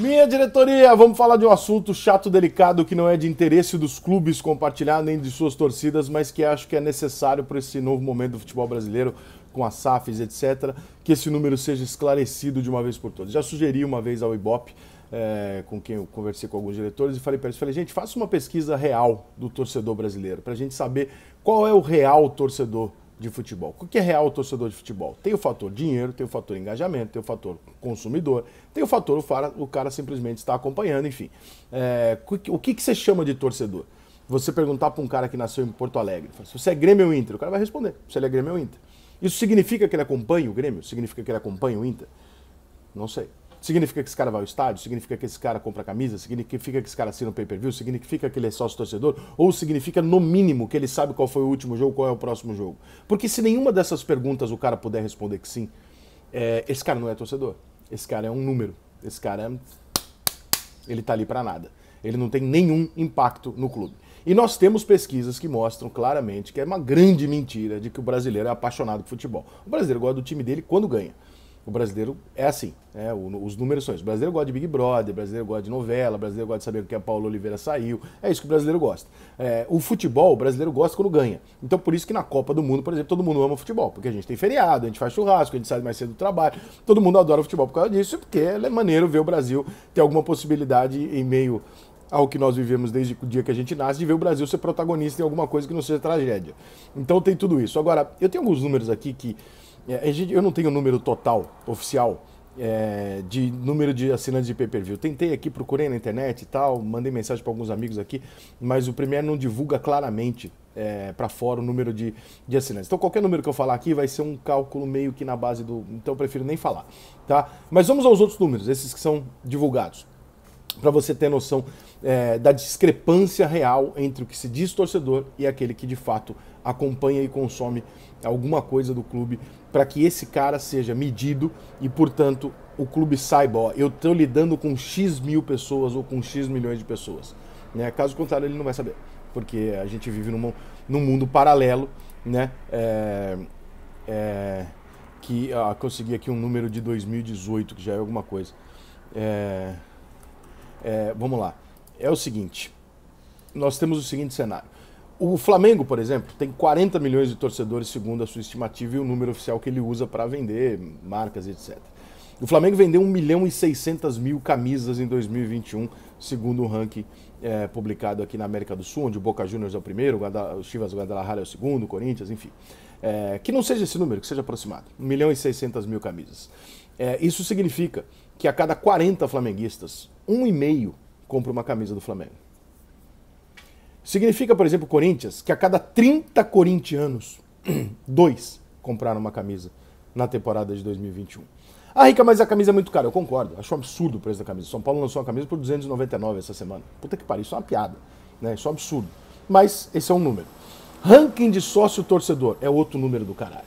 Minha diretoria, vamos falar de um assunto chato, delicado, que não é de interesse dos clubes compartilhar, nem de suas torcidas, mas que acho que é necessário para esse novo momento do futebol brasileiro, com as SAFs, etc., que esse número seja esclarecido de uma vez por todas. Já sugeri uma vez ao Ibope, é, com quem eu conversei com alguns diretores e falei para eles, falei, gente, faça uma pesquisa real do torcedor brasileiro, para a gente saber qual é o real torcedor de futebol. O que é real o torcedor de futebol? Tem o fator dinheiro, tem o fator engajamento, tem o fator consumidor, tem o fator o cara, o cara simplesmente está acompanhando, enfim. É, o que, que você chama de torcedor? Você perguntar para um cara que nasceu em Porto Alegre, se você é Grêmio ou Inter, o cara vai responder, se ele é Grêmio ou Inter. Isso significa que ele acompanha o Grêmio? Significa que ele acompanha o Inter? Não sei. Significa que esse cara vai ao estádio? Significa que esse cara compra camisa? Significa que esse cara assina um pay-per-view? Significa que ele é sócio torcedor? Ou significa, no mínimo, que ele sabe qual foi o último jogo, qual é o próximo jogo? Porque se nenhuma dessas perguntas o cara puder responder que sim, é, esse cara não é torcedor. Esse cara é um número. Esse cara é... Ele tá ali para nada. Ele não tem nenhum impacto no clube. E nós temos pesquisas que mostram claramente que é uma grande mentira de que o brasileiro é apaixonado por futebol. O brasileiro gosta do time dele quando ganha. O brasileiro é assim, né? os números são isso. O brasileiro gosta de Big Brother, o brasileiro gosta de novela, o brasileiro gosta de saber o que a Paula Oliveira saiu. É isso que o brasileiro gosta. É, o futebol, o brasileiro gosta quando ganha. Então, por isso que na Copa do Mundo, por exemplo, todo mundo ama futebol, porque a gente tem feriado, a gente faz churrasco, a gente sai mais cedo do trabalho. Todo mundo adora futebol por causa disso, porque é maneiro ver o Brasil ter alguma possibilidade em meio ao que nós vivemos desde o dia que a gente nasce, de ver o Brasil ser protagonista em alguma coisa que não seja tragédia. Então, tem tudo isso. Agora, eu tenho alguns números aqui que é, eu não tenho o número total oficial é, de número de assinantes de pay-per-view. Tentei aqui, procurei na internet e tal, mandei mensagem para alguns amigos aqui, mas o Premier não divulga claramente é, para fora o número de, de assinantes. Então qualquer número que eu falar aqui vai ser um cálculo meio que na base do. Então eu prefiro nem falar, tá? Mas vamos aos outros números, esses que são divulgados para você ter noção é, da discrepância real entre o que se diz torcedor e aquele que de fato acompanha e consome alguma coisa do clube, para que esse cara seja medido e, portanto, o clube saiba: ó, eu estou lidando com X mil pessoas ou com X milhões de pessoas. Né? Caso contrário, ele não vai saber, porque a gente vive num, num mundo paralelo. Né? É, é, que ah, consegui aqui um número de 2018, que já é alguma coisa. É, é, vamos lá. É o seguinte: nós temos o seguinte cenário. O Flamengo, por exemplo, tem 40 milhões de torcedores, segundo a sua estimativa, e o número oficial que ele usa para vender marcas, etc. O Flamengo vendeu 1 milhão e 600 mil camisas em 2021, segundo o ranking é, publicado aqui na América do Sul, onde o Boca Juniors é o primeiro, o, Chivas Guadalajara é o segundo, o Corinthians, enfim. É, que não seja esse número, que seja aproximado. 1 milhão e 600 mil camisas. É, isso significa que a cada 40 flamenguistas, um e meio compra uma camisa do Flamengo. Significa, por exemplo, Corinthians, que a cada 30 corintianos, dois compraram uma camisa na temporada de 2021. Ah, Rica, mas a camisa é muito cara. Eu concordo. Acho um absurdo o preço da camisa. São Paulo lançou uma camisa por 299 essa semana. Puta que pariu, isso é uma piada. Né? Isso é um absurdo. Mas esse é um número. Ranking de sócio torcedor é outro número do caralho.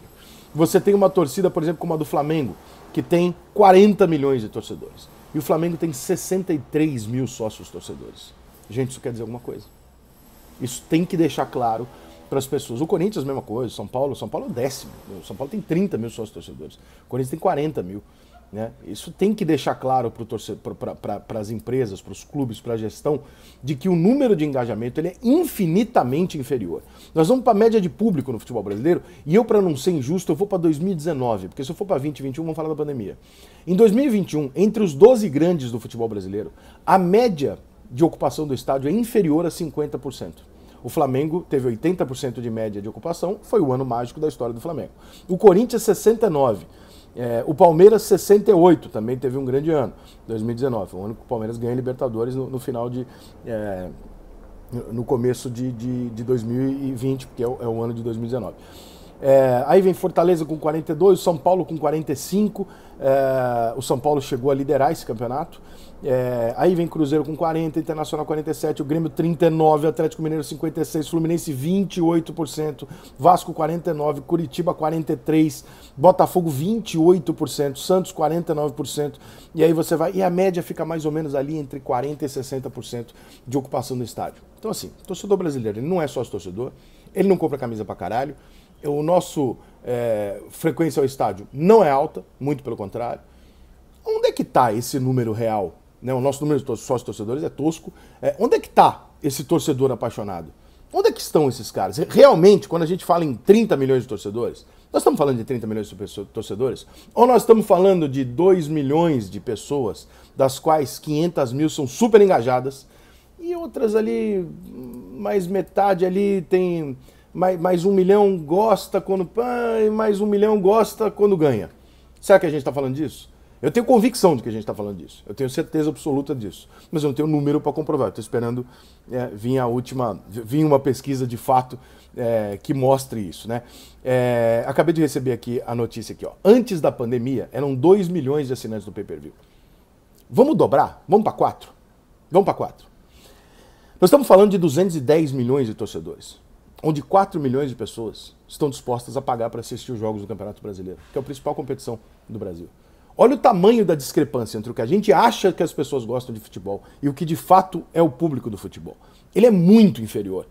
Você tem uma torcida, por exemplo, como a do Flamengo, que tem 40 milhões de torcedores. E o Flamengo tem 63 mil sócios torcedores. Gente, isso quer dizer alguma coisa. Isso tem que deixar claro para as pessoas. O Corinthians, a mesma coisa. São Paulo, São Paulo é o décimo. São Paulo tem 30 mil sócios torcedores. O Corinthians tem 40 mil. Né? Isso tem que deixar claro para as empresas, para os clubes, para a gestão, de que o número de engajamento ele é infinitamente inferior. Nós vamos para a média de público no futebol brasileiro, e eu, para não ser injusto, eu vou para 2019, porque se eu for para 2021, vamos falar da pandemia. Em 2021, entre os 12 grandes do futebol brasileiro, a média de ocupação do estádio é inferior a 50%. O Flamengo teve 80% de média de ocupação, foi o ano mágico da história do Flamengo. O Corinthians, 69%. É, o Palmeiras 68 também teve um grande ano, 2019. O ano que o Palmeiras ganha Libertadores no, no final de. É, no começo de, de, de, 2020, porque é o, é o ano de 2019. É, aí vem Fortaleza com 42, São Paulo com 45. É, o São Paulo chegou a liderar esse campeonato. É, aí vem Cruzeiro com 40, Internacional 47, o Grêmio 39, Atlético Mineiro 56, Fluminense 28%, Vasco 49, Curitiba 43, Botafogo 28%, Santos 49%. E aí você vai e a média fica mais ou menos ali entre 40 e 60% de ocupação do estádio. Então assim, torcedor brasileiro, ele não é só torcedor, ele não compra camisa pra caralho o nosso é, frequência ao estádio não é alta, muito pelo contrário. Onde é que está esse número real? Né? O nosso número de sócios torcedores é tosco. É, onde é que está esse torcedor apaixonado? Onde é que estão esses caras? Realmente, quando a gente fala em 30 milhões de torcedores, nós estamos falando de 30 milhões de torcedores? Ou nós estamos falando de 2 milhões de pessoas, das quais 500 mil são super engajadas, e outras ali, mais metade ali tem mais, mais um milhão gosta quando e mais um milhão gosta quando ganha. Será que a gente está falando disso? Eu tenho convicção de que a gente está falando disso. Eu tenho certeza absoluta disso. Mas eu não tenho número para comprovar. Estou esperando é, vir a última, vir uma pesquisa de fato é, que mostre isso, né? É, acabei de receber aqui a notícia aqui, ó. Antes da pandemia, eram 2 milhões de assinantes do pay-per-view. Vamos dobrar? Vamos para 4? Vamos para 4. Nós estamos falando de 210 milhões de torcedores onde 4 milhões de pessoas estão dispostas a pagar para assistir os jogos do Campeonato Brasileiro, que é a principal competição do Brasil. Olha o tamanho da discrepância entre o que a gente acha que as pessoas gostam de futebol e o que de fato é o público do futebol. Ele é muito inferior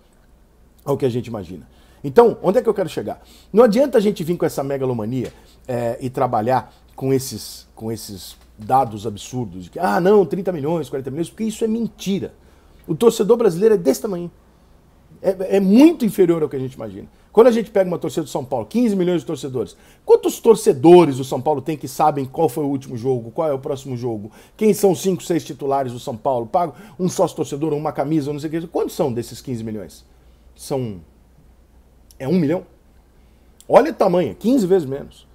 ao que a gente imagina. Então, onde é que eu quero chegar? Não adianta a gente vir com essa megalomania é, e trabalhar com esses, com esses dados absurdos de que, ah, não, 30 milhões, 40 milhões, porque isso é mentira. O torcedor brasileiro é desse tamanho. É, é, muito inferior ao que a gente imagina. Quando a gente pega uma torcida do São Paulo, 15 milhões de torcedores, quantos torcedores o São Paulo tem que sabem qual foi o último jogo, qual é o próximo jogo, quem são os 5, 6 titulares do São Paulo, pago um sócio torcedor, uma camisa, não sei o que. Quantos são desses 15 milhões? São. É um milhão? Olha o tamanho, 15 vezes menos.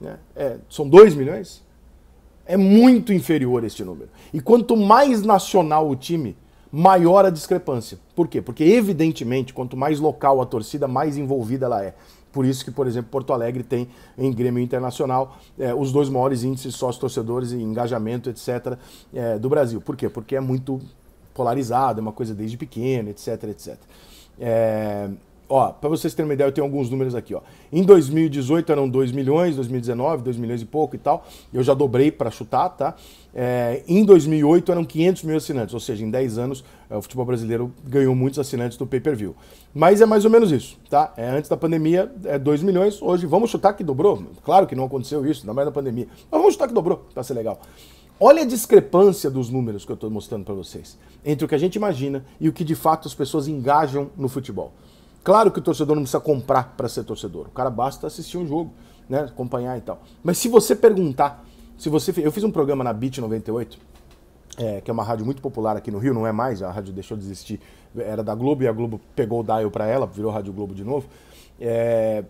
Né? É, são 2 milhões? É muito inferior este número. E quanto mais nacional o time, maior a discrepância. Por quê? Porque, evidentemente, quanto mais local a torcida, mais envolvida ela é. Por isso que, por exemplo, Porto Alegre tem em Grêmio Internacional é, os dois maiores índices sócio-torcedores e engajamento, etc., é, do Brasil. Por quê? Porque é muito polarizado, é uma coisa desde pequeno, etc, etc. É, ó, para vocês terem uma ideia, eu tenho alguns números aqui, ó. Em 2018 eram 2 milhões, 2019, 2 milhões e pouco e tal. Eu já dobrei para chutar, tá? É, em 2008 eram 500 mil assinantes, ou seja, em 10 anos é, o futebol brasileiro ganhou muitos assinantes do pay-per-view. Mas é mais ou menos isso, tá? É, antes da pandemia, é 2 milhões, hoje vamos chutar que dobrou. Claro que não aconteceu isso, ainda mais na pandemia, mas vamos chutar que dobrou, pra ser legal. Olha a discrepância dos números que eu estou mostrando para vocês, entre o que a gente imagina e o que de fato as pessoas engajam no futebol. Claro que o torcedor não precisa comprar para ser torcedor. O cara basta assistir um jogo, né? Acompanhar e tal. Mas se você perguntar, se você. Eu fiz um programa na Beat 98, é, que é uma rádio muito popular aqui no Rio, não é mais, a rádio deixou de existir, era da Globo e a Globo pegou o dial para ela, virou Rádio Globo de novo. É,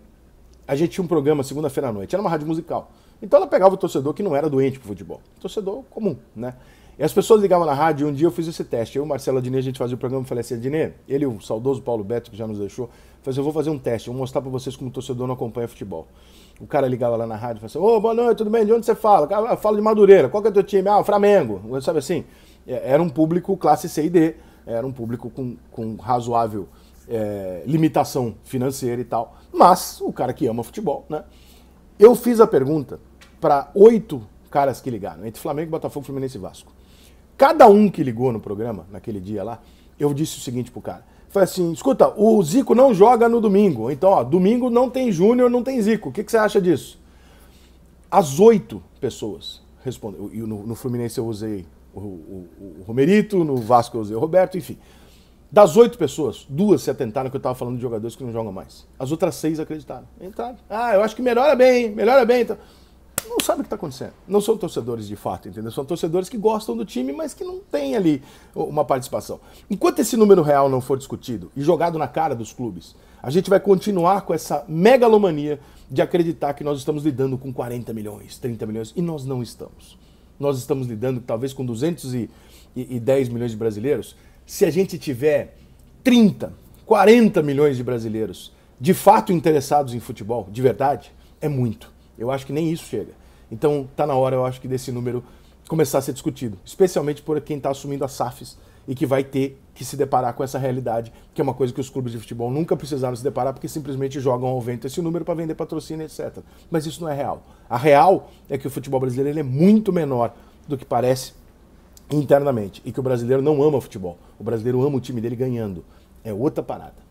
a gente tinha um programa segunda-feira à noite, era uma rádio musical. Então ela pegava o torcedor que não era doente pro futebol, torcedor comum, né? E as pessoas ligavam na rádio e um dia eu fiz esse teste. Eu, Marcelo Adnet, a gente fazia o programa e falei assim, Adnet, ele, o saudoso Paulo Beto, que já nos deixou, falei assim, eu vou fazer um teste, eu vou mostrar para vocês como torcedor não acompanha futebol. O cara ligava lá na rádio e falava assim, ô, oh, boa noite, tudo bem? De onde você fala? Ah, fala de Madureira. Qual que é o teu time? Ah, Flamengo. Sabe assim? É, era um público classe C e D. Era um público com, com razoável é, limitação financeira e tal. Mas o cara que ama futebol, né? Eu fiz a pergunta para oito caras que ligaram, entre Flamengo, Botafogo, Fluminense e Vasco. Cada um que ligou no programa, naquele dia lá, eu disse o seguinte pro cara. Falei assim, escuta, o Zico não joga no domingo. Então, ó, domingo não tem Júnior, não tem Zico. O que, que você acha disso? As oito pessoas respondeu. E no, no, Fluminense eu usei o, o, o, Romerito, no Vasco eu usei o Roberto, enfim. Das oito pessoas, duas se atentaram que eu estava falando de jogadores que não jogam mais. As outras seis acreditaram. Entraram. Ah, eu acho que melhora bem, melhora bem. Então não sabe o que está acontecendo. Não são torcedores de fato, entendeu? São torcedores que gostam do time, mas que não têm ali uma participação. Enquanto esse número real não for discutido e jogado na cara dos clubes, a gente vai continuar com essa megalomania de acreditar que nós estamos lidando com 40 milhões, 30 milhões, e nós não estamos. Nós estamos lidando talvez com 210 milhões de brasileiros. Se a gente tiver 30, 40 milhões de brasileiros de fato interessados em futebol, de verdade, é muito. Eu acho que nem isso chega. Então está na hora, eu acho, que desse número começar a ser discutido, especialmente por quem está assumindo as SAFs e que vai ter que se deparar com essa realidade, que é uma coisa que os clubes de futebol nunca precisaram se deparar, porque simplesmente jogam ao vento esse número para vender patrocínio, etc. Mas isso não é real. A real é que o futebol brasileiro é muito menor do que parece internamente e que o brasileiro não ama futebol. O brasileiro ama o time dele ganhando. É outra parada.